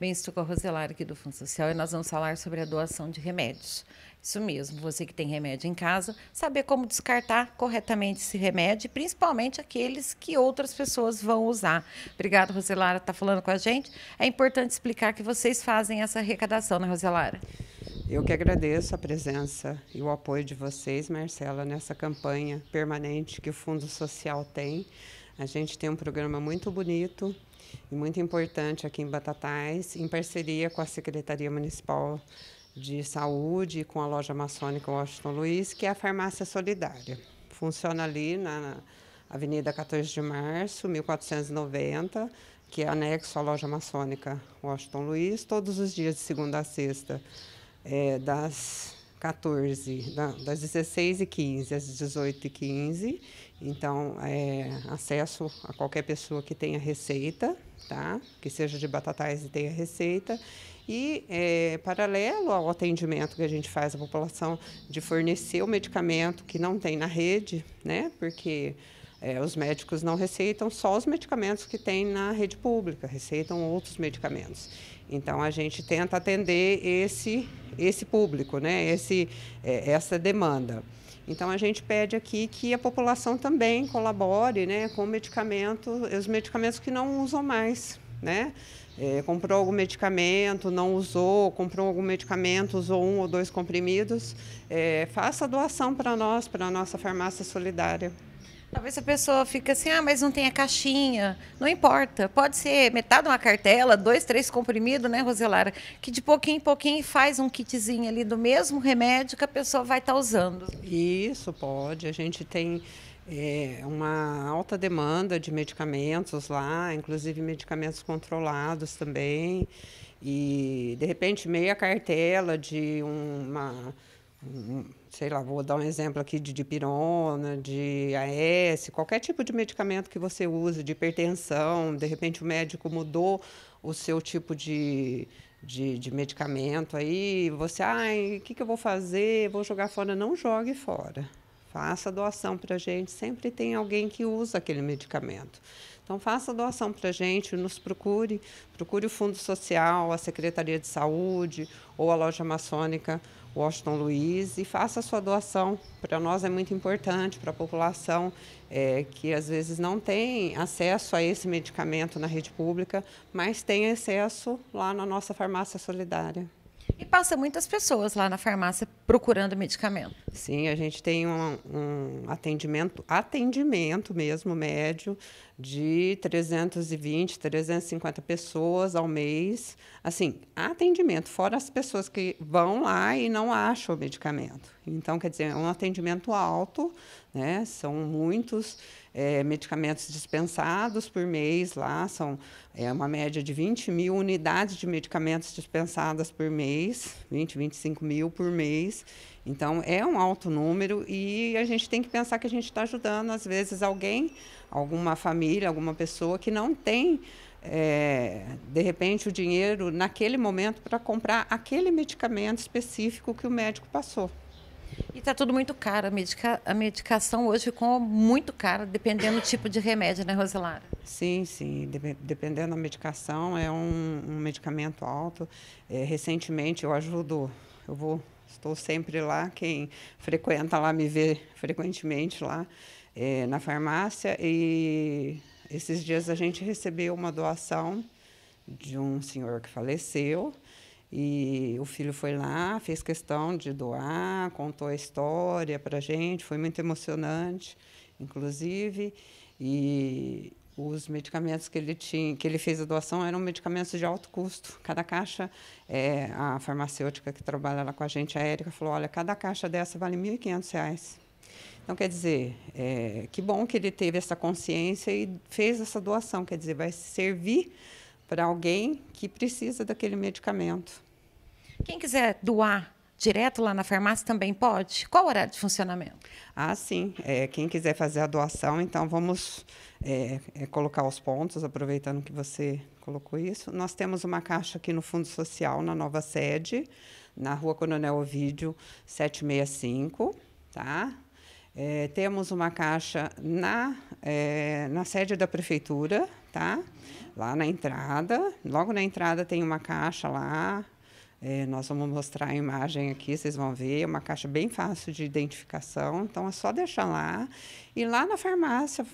Bem, estou com a Roselara aqui do Fundo Social e nós vamos falar sobre a doação de remédios. Isso mesmo, você que tem remédio em casa, saber como descartar corretamente esse remédio, principalmente aqueles que outras pessoas vão usar. Obrigada, Roselara, está falando com a gente. É importante explicar que vocês fazem essa arrecadação, né, Roselara? Eu que agradeço a presença e o apoio de vocês, Marcela, nessa campanha permanente que o Fundo Social tem. A gente tem um programa muito bonito e muito importante aqui em Batatais, em parceria com a Secretaria Municipal de Saúde e com a loja maçônica Washington Luiz, que é a Farmácia Solidária. Funciona ali na Avenida 14 de Março, 1490, que é anexo à loja maçônica Washington Luiz, todos os dias de segunda a sexta, é, das 14, das 16 e 15 às 18 e 15. Então, é, acesso a qualquer pessoa que tenha receita, tá? Que seja de batatais e tenha receita. E, é, paralelo ao atendimento que a gente faz à população de fornecer o medicamento que não tem na rede, né? Porque é, os médicos não receitam só os medicamentos que tem na rede pública, receitam outros medicamentos. Então a gente tenta atender esse esse público, né? Esse é, essa demanda. Então a gente pede aqui que a população também colabore, né, com medicamento, os medicamentos que não usam mais, né? É, comprou algum medicamento, não usou, comprou algum medicamento, usou um ou dois comprimidos, é, faça a doação para nós, para a nossa farmácia solidária. Talvez a pessoa fica assim, ah, mas não tem a caixinha. Não importa. Pode ser metade uma cartela, dois, três comprimidos, né, Roselara? Que de pouquinho em pouquinho faz um kitzinho ali do mesmo remédio que a pessoa vai estar tá usando. Isso, pode. A gente tem é, uma alta demanda de medicamentos lá, inclusive medicamentos controlados também. E, de repente, meia cartela de uma sei lá, vou dar um exemplo aqui de dipirona, de AS, qualquer tipo de medicamento que você use, de hipertensão, de repente o médico mudou o seu tipo de, de, de medicamento, aí você, ai, ah, o que, que eu vou fazer? Vou jogar fora? Não jogue fora faça doação para a gente. Sempre tem alguém que usa aquele medicamento. Então, faça doação para a gente, nos procure. Procure o Fundo Social, a Secretaria de Saúde ou a Loja Maçônica Washington Luiz e faça a sua doação. Para nós é muito importante, para a população é, que às vezes não tem acesso a esse medicamento na rede pública, mas tem acesso lá na nossa farmácia solidária. E passa muitas pessoas lá na farmácia procurando medicamento. Sim, a gente tem um, um, atendimento, atendimento mesmo médio de 320, 350 pessoas ao mês. Assim, atendimento, fora as pessoas que vão lá e não acham o medicamento. Então, quer dizer, é um atendimento alto, né? São muitos é, medicamentos dispensados por mês lá, são é, uma média de 20 mil unidades de medicamentos dispensadas por mês, 20, 25 mil por mês. Então, é um alto número e a gente tem que pensar que a gente está ajudando, às vezes, alguém, alguma família, alguma pessoa que não tem, é, de repente, o dinheiro naquele momento para comprar aquele medicamento específico que o médico passou. E está tudo muito caro. A, medica... a medicação hoje ficou muito cara, dependendo do tipo de remédio, né, Roselara? Sim, sim. De dependendo da medicação, é um, um medicamento alto. É, recentemente, eu ajudo eu vou, estou sempre lá. Quem frequenta lá me vê frequentemente lá é, na farmácia. E esses dias a gente recebeu uma doação de um senhor que faleceu. E o filho foi lá, fez questão de doar, contou a história para gente, foi muito emocionante, inclusive. E os medicamentos que ele tinha, que ele fez a doação eram medicamentos de alto custo. Cada caixa, é, a farmacêutica que trabalha lá com a gente, a Érica, falou: olha, cada caixa dessa vale R$ 1.500. Então, quer dizer, é, que bom que ele teve essa consciência e fez essa doação. Quer dizer, vai servir para alguém que precisa daquele medicamento. Quem quiser doar direto lá na farmácia também pode? Qual o horário de funcionamento? Ah, sim. É, quem quiser fazer a doação, então vamos é, é, colocar os pontos, aproveitando que você colocou isso. Nós temos uma caixa aqui no Fundo Social, na nova sede, na rua Coronel Ovídio, 765, tá? É, temos uma caixa na, é, na sede da prefeitura, tá? Lá na entrada. Logo na entrada tem uma caixa lá, é, nós vamos mostrar a imagem aqui, vocês vão ver, é uma caixa bem fácil de identificação, então é só deixar lá. E lá na farmácia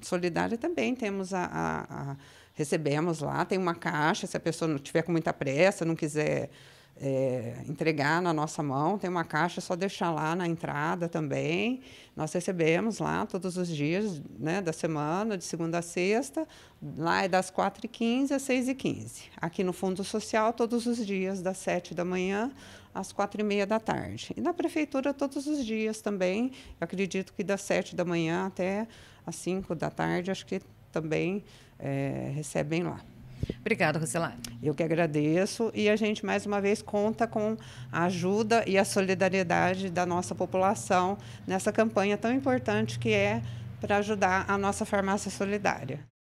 solidária também temos a, a, a recebemos lá, tem uma caixa, se a pessoa não tiver com muita pressa, não quiser é, entregar na nossa mão. Tem uma caixa, é só deixar lá na entrada também. Nós recebemos lá todos os dias né, da semana, de segunda a sexta. Lá é das 4h15 às 6h15. Aqui no Fundo Social, todos os dias, das 7 da manhã às 4h30 da tarde. E na Prefeitura, todos os dias também. Eu acredito que das 7 da manhã até às 5 da tarde, acho que também é, recebem lá. Obrigada, Roselaine. Eu que agradeço e a gente mais uma vez conta com a ajuda e a solidariedade da nossa população nessa campanha tão importante que é para ajudar a nossa farmácia solidária.